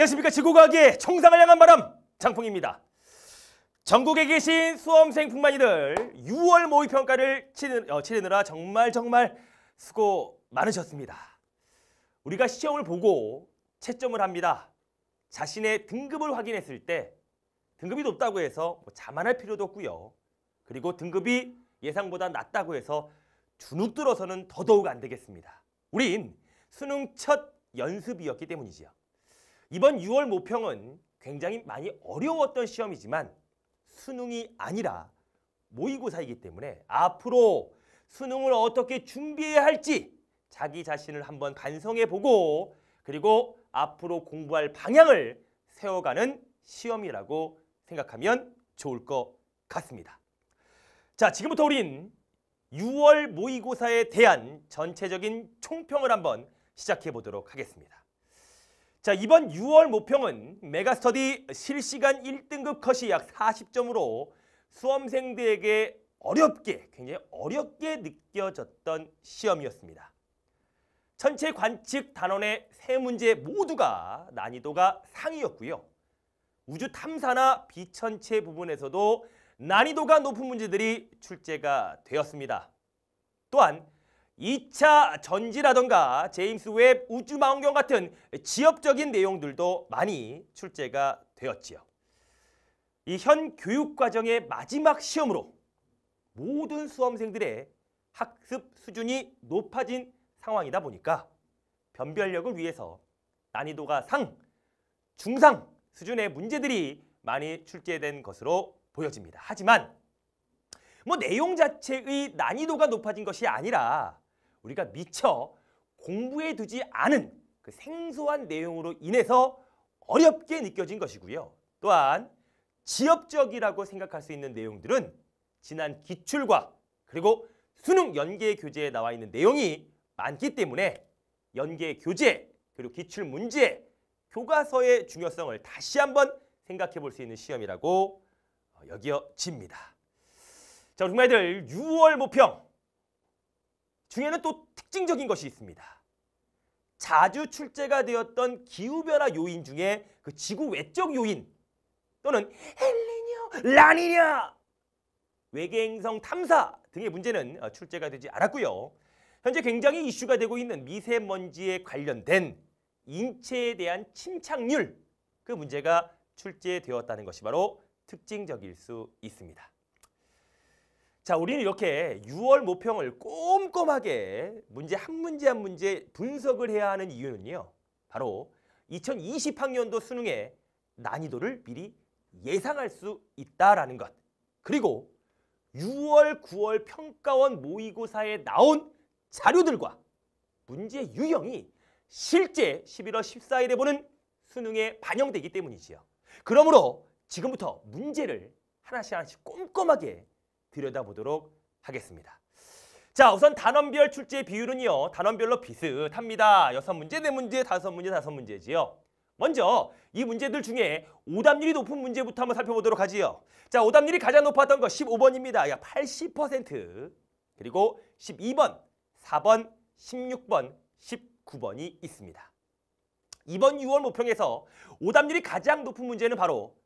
안녕하십니까 지구과학의 총상을 향한 바람 장풍입니다. 전국에 계신 수험생 풍만이들 6월 모의평가를 치르, 어, 치르느라 정말 정말 수고 많으셨습니다. 우리가 시험을 보고 채점을 합니다. 자신의 등급을 확인했을 때 등급이 높다고 해서 뭐 자만할 필요도 없고요. 그리고 등급이 예상보다 낮다고 해서 주눅 들어서는 더더욱 안 되겠습니다. 우린 수능 첫 연습이었기 때문이지요. 이번 6월 모평은 굉장히 많이 어려웠던 시험이지만 수능이 아니라 모의고사이기 때문에 앞으로 수능을 어떻게 준비해야 할지 자기 자신을 한번 반성해보고 그리고 앞으로 공부할 방향을 세워가는 시험이라고 생각하면 좋을 것 같습니다. 자, 지금부터 우린 6월 모의고사에 대한 전체적인 총평을 한번 시작해 보도록 하겠습니다. 자 이번 6월 모평은 메가스터디 실시간 1등급 컷이 약 40점으로 수험생들에게 어렵게 굉장히 어렵게 느껴졌던 시험이었습니다. 전체 관측 단원의 세 문제 모두가 난이도가 상이었고요. 우주 탐사나 비천체 부분에서도 난이도가 높은 문제들이 출제가 되었습니다. 또한 2차 전지라던가 제임스 웹 우주망원경 같은 지역적인 내용들도 많이 출제가 되었지요. 이 현 교육과정의 마지막 시험으로 모든 수험생들의 학습 수준이 높아진 상황이다 보니까 변별력을 위해서 난이도가 상, 중상 수준의 문제들이 많이 출제된 것으로 보여집니다. 하지만 뭐 내용 자체의 난이도가 높아진 것이 아니라 우리가 미처 공부해 두지 않은 그 생소한 내용으로 인해서 어렵게 느껴진 것이고요. 또한 지엽적이라고 생각할 수 있는 내용들은 지난 기출과 그리고 수능 연계 교재에 나와 있는 내용이 많기 때문에 연계 교재 그리고 기출 문제 교과서의 중요성을 다시 한번 생각해 볼 수 있는 시험이라고 어, 여겨집니다. 자, 우리 정말들 6월 모평 중에는 또 특징적인 것이 있습니다. 자주 출제가 되었던 기후변화 요인 중에 그 지구 외적 요인 또는 엘리뇨, 라니냐, 외계행성 탐사 등의 문제는 어, 출제가 되지 않았고요. 현재 굉장히 이슈가 되고 있는 미세먼지에 관련된 인체에 대한 침착률 그 문제가 출제되었다는 것이 바로 특징적일 수 있습니다. 자, 우리는 이렇게 6월 모평을 꼼꼼하게 문제 한 문제 한 문제 분석을 해야 하는 이유는요. 바로 2020학년도 수능의 난이도를 미리 예상할 수 있다라는 것. 그리고 6월, 9월 평가원 모의고사에 나온 자료들과 문제 유형이 실제 11월 14일에 보는 수능에 반영되기 때문이지요. 그러므로 지금부터 문제를 하나씩 하나씩 꼼꼼하게 들여다보도록 하겠습니다. 자, 우선 단원별 출제 비율은요. 단원별로 비슷합니다. 여섯 문제, 네 문제, 다섯 문제, 다섯 문제지요. 먼저 이 문제들 중에 오답률이 높은 문제부터 한번 살펴보도록 하지요. 자, 오답률이 가장 높았던 거 15번입니다. 약 80%. 그리고 12번, 4번, 16번, 19번이 있습니다. 이번 6월 모평에서 오답률이 가장 높은 문제는 바로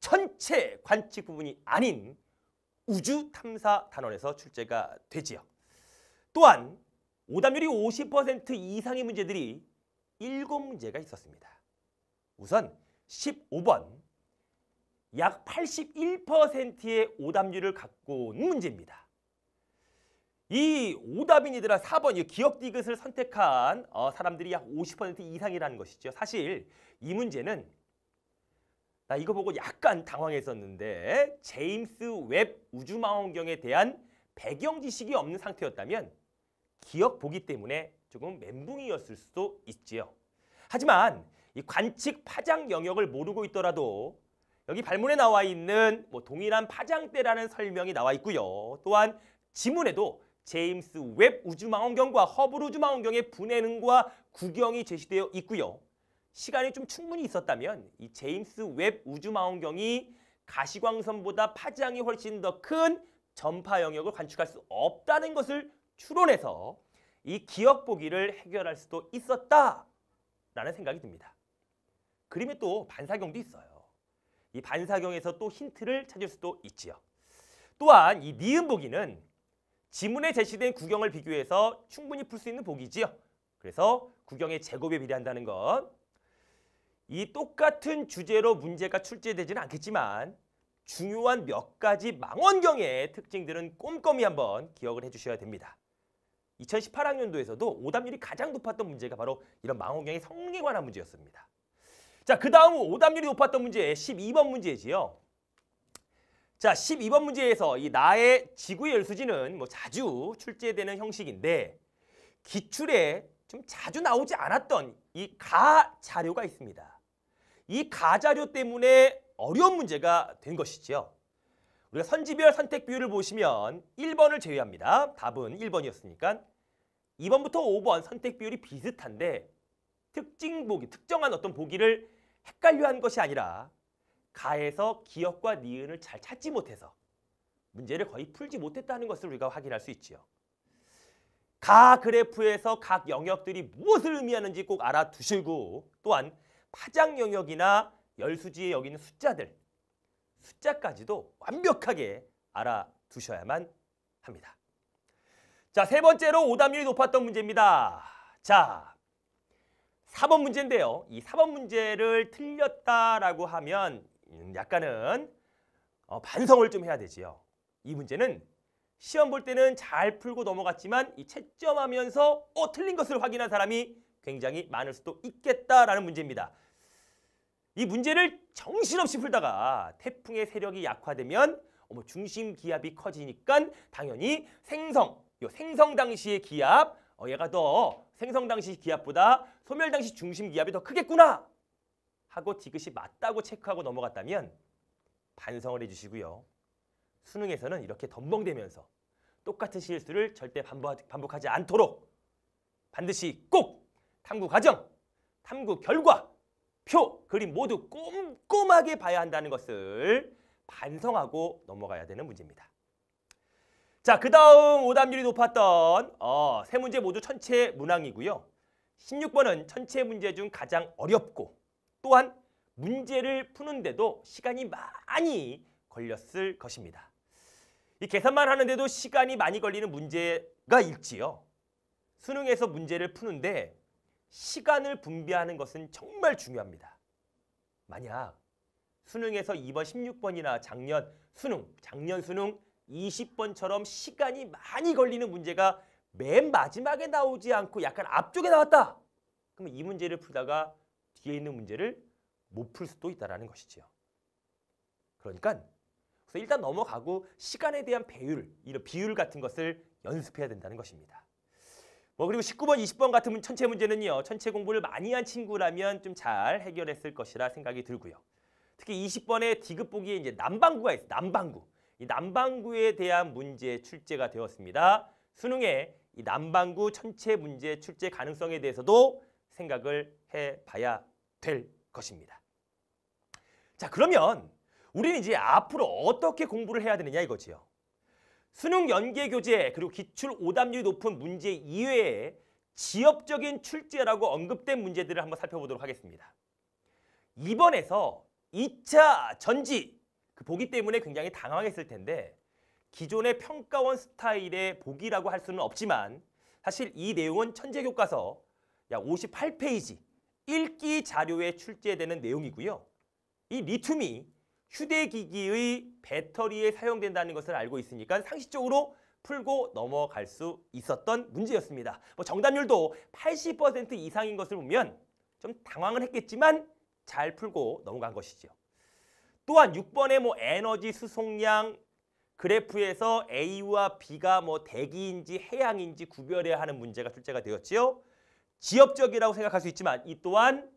천체 관측 부분이 아닌 우주 탐사 단원에서 출제가 되지요. 또한 오답률이 50% 이상의 문제들이 7문제가 있었습니다. 우선 15번 약 81%의 오답률을 갖고 온 문제입니다. 이 오답인이더라 4번 이 기억 디귿을 선택한 어, 사람들이 약 50% 이상이라는 것이죠. 사실 이 문제는 나 이거 보고 약간 당황했었는데 제임스 웹 우주망원경에 대한 배경 지식이 없는 상태였다면 기억 보기 때문에 조금 멘붕이었을 수도 있지요. 하지만 이 관측 파장 영역을 모르고 있더라도 여기 발문에 나와 있는 뭐 동일한 파장대라는 설명이 나와 있고요. 또한 지문에도 제임스 웹 우주망원경과 허블 우주망원경의 분해능과 구경이 제시되어 있고요. 시간이 좀 충분히 있었다면 이 제임스 웹 우주망원경이 가시광선보다 파장이 훨씬 더 큰 전파 영역을 관측할 수 없다는 것을 추론해서 이 기억 보기를 해결할 수도 있었다라는 생각이 듭니다. 그림에 또 반사경도 있어요. 이 반사경에서 또 힌트를 찾을 수도 있지요. 또한 이 니은 보기는 지문에 제시된 구경을 비교해서 충분히 풀 수 있는 보기지요. 그래서 구경의 제곱에 비례한다는 것. 이 똑같은 주제로 문제가 출제되지는 않겠지만 중요한 몇 가지 망원경의 특징들은 꼼꼼히 한번 기억을 해주셔야 됩니다. 2018학년도에서도 오답률이 가장 높았던 문제가 바로 이런 망원경의 성능에 관한 문제였습니다. 자, 그 다음 오답률이 높았던 문제 12번 문제지요. 자, 12번 문제에서 이 나의 지구의 열수지는 뭐 자주 출제되는 형식인데 기출에 좀 자주 나오지 않았던 이 가 자료가 있습니다. 이 가 자료 때문에 어려운 문제가 된 것이지요. 우리가 선지별 선택 비율을 보시면 1번을 제외합니다. 답은 1번이었으니까 2번부터 5번 선택 비율이 비슷한데 특징 보기, 특정한 어떤 보기를 헷갈려 한 것이 아니라 가에서 기억과 니은을 잘 찾지 못해서 문제를 거의 풀지 못했다는 것을 우리가 확인할 수 있지요. 각 그래프에서 각 영역들이 무엇을 의미하는지 꼭 알아두시고 또한 파장 영역이나 열수지에 여기는 숫자들, 숫자까지도 완벽하게 알아두셔야만 합니다. 자, 세 번째로 오답률이 높았던 문제입니다. 자, 4번 문제인데요. 이 4번 문제를 틀렸다라고 하면 약간은 어, 반성을 좀 해야 되지요. 이 문제는 시험 볼 때는 잘 풀고 넘어갔지만 이 채점하면서 어 틀린 것을 확인한 사람이 굉장히 많을 수도 있겠다라는 문제입니다. 이 문제를 정신없이 풀다가 태풍의 세력이 약화되면 어머 중심 기압이 커지니까 당연히 생성, 요 생성 당시의 기압 어, 얘가 더 생성 당시 기압보다 소멸 당시 중심 기압이 더 크겠구나 하고 디귿이 맞다고 체크하고 넘어갔다면 반성을 해주시고요. 수능에서는 이렇게 덤벙대면서 똑같은 실수를 절대 반복하지 않도록 반드시 꼭 탐구 과정, 탐구 결과, 표, 그림 모두 꼼꼼하게 봐야 한다는 것을 반성하고 넘어가야 되는 문제입니다. 자, 그 다음 오답률이 높았던 어, 세 문제 모두 천체 문항이고요. 16번은 천체 문제 중 가장 어렵고 또한 문제를 푸는데도 시간이 많이 걸렸을 것입니다. 이 계산만 하는데도 시간이 많이 걸리는 문제가 있지요. 수능에서 문제를 푸는데 시간을 분배하는 것은 정말 중요합니다. 만약 수능에서 2번 16번이나 작년 수능, 작년 수능 20번처럼 시간이 많이 걸리는 문제가 맨 마지막에 나오지 않고 약간 앞쪽에 나왔다. 그러면 이 문제를 풀다가 뒤에 있는 문제를 못 풀 수도 있다는 것이지요. 그러니까 그래서 일단 넘어가고 시간에 대한 배율, 이런 비율 같은 것을 연습해야 된다는 것입니다. 뭐 그리고 19번, 20번 같은 천체 문제는요. 천체 공부를 많이 한 친구라면 좀 잘 해결했을 것이라 생각이 들고요. 특히 20번의 디귿 보기에 이제 남방구가 있어요. 남방구. 이 남방구에 대한 문제 출제가 되었습니다. 수능에 이 남방구 천체 문제 출제 가능성에 대해서도 생각을 해봐야 될 것입니다. 자 그러면 우리는 이제 앞으로 어떻게 공부를 해야 되느냐 이거지요. 수능 연계 교재 그리고 기출 오답률이 높은 문제 이외에 지역적인 출제라고 언급된 문제들을 한번 살펴보도록 하겠습니다. 이번에서 2차 전지 그 보기 때문에 굉장히 당황했을 텐데 기존의 평가원 스타일의 보기라고 할 수는 없지만 사실 이 내용은 천재 교과서 약 58페이지 읽기 자료에 출제되는 내용이고요. 이 리튬이 휴대기기의 배터리에 사용된다는 것을 알고 있으니까 상식적으로 풀고 넘어갈 수 있었던 문제였습니다. 뭐 정답률도 80% 이상인 것을 보면 좀 당황을 했겠지만 잘 풀고 넘어간 것이죠. 또한 6번의 뭐 에너지 수송량 그래프에서 A와 B가 뭐 대기인지 해양인지 구별해야 하는 문제가 출제가 되었지요. 지엽적이라고 생각할 수 있지만 이 또한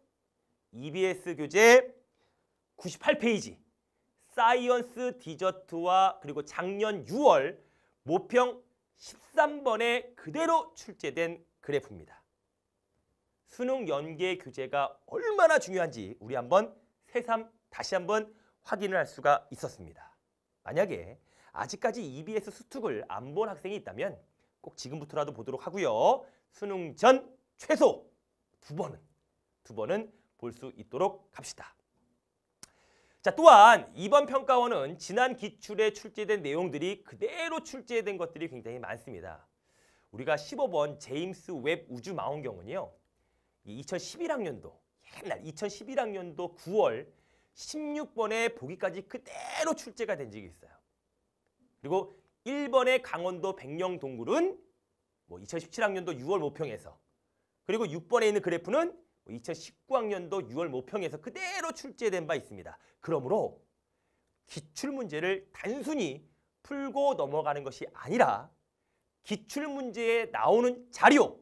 EBS 교재 98페이지 사이언스 디저트와 그리고 작년 6월 모평 13번에 그대로 출제된 그래프입니다. 수능 연계 교재가 얼마나 중요한지 우리 한번 새삼 다시 한번 확인을 할 수가 있었습니다. 만약에 아직까지 EBS 수특을 안 본 학생이 있다면 꼭 지금부터라도 보도록 하고요. 수능 전 최소 두 번은 두 번은 볼 수 있도록 합시다. 자, 또한 이번 평가원은 지난 기출에 출제된 내용들이 그대로 출제된 것들이 굉장히 많습니다. 우리가 15번 제임스 웹 우주 망원경은요. 2011학년도 옛날 2011학년도 9월 16번에 보기까지 그대로 출제가 된 적이 있어요. 그리고 1번의 강원도 백령동굴은 뭐 2017학년도 6월 모평에서 그리고 6번에 있는 그래프는 2019학년도 6월 모평에서 그대로 출제된 바 있습니다. 그러므로 기출문제를 단순히 풀고 넘어가는 것이 아니라 기출문제에 나오는 자료,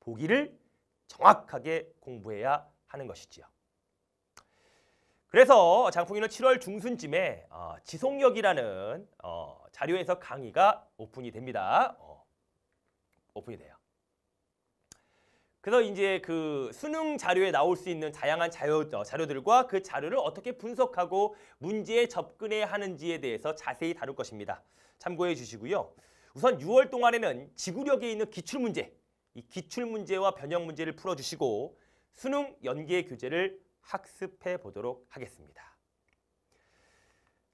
보기를 정확하게 공부해야 하는 것이지요. 그래서 장풍이는 7월 중순쯤에 어, 지속력이라는 어, 자료에서 강의가 오픈이 됩니다. 어, 오픈이 돼요. 그래서 이제 그 수능 자료에 나올 수 있는 다양한 자료, 어, 자료들과 그 자료를 어떻게 분석하고 문제에 접근해야 하는지에 대해서 자세히 다룰 것입니다. 참고해 주시고요. 우선 6월 동안에는 지구력에 있는 기출문제, 이 기출문제와 변형문제를 풀어주시고 수능 연계 교재를 학습해 보도록 하겠습니다.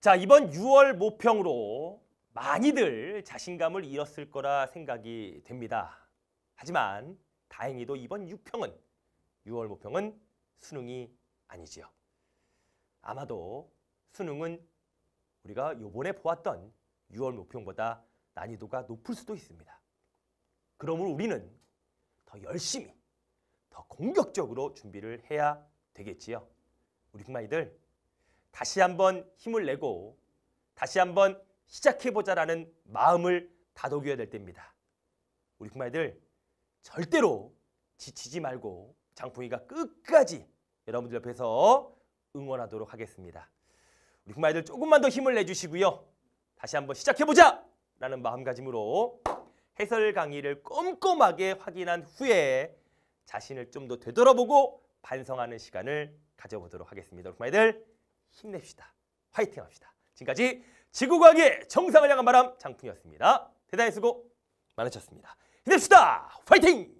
자, 이번 6월 모평으로 많이들 자신감을 잃었을 거라 생각이 됩니다. 하지만 다행히도 이번 6평은 6월 모평은 수능이 아니지요. 아마도 수능은 우리가 요번에 보았던 6월 모평보다 난이도가 높을 수도 있습니다. 그러므로 우리는 더 열심히, 더 공격적으로 준비를 해야 되겠지요. 우리 금마이들 다시 한번 힘을 내고 다시 한번 시작해보자라는 마음을 다독여야 될 때입니다. 우리 금마이들 절대로 지치지 말고 장풍이가 끝까지 여러분들 옆에서 응원하도록 하겠습니다. 우리 부마이들 조금만 더 힘을 내주시고요. 다시 한번 시작해보자! 라는 마음가짐으로 해설 강의를 꼼꼼하게 확인한 후에 자신을 좀 더 되돌아보고 반성하는 시간을 가져보도록 하겠습니다. 우마이들 힘냅시다. 화이팅 합시다. 지금까지 지구과학의 정상을 향한 바람 장풍이었습니다. 대단히 수고 많으셨습니다. 힘냅시다! 파이팅!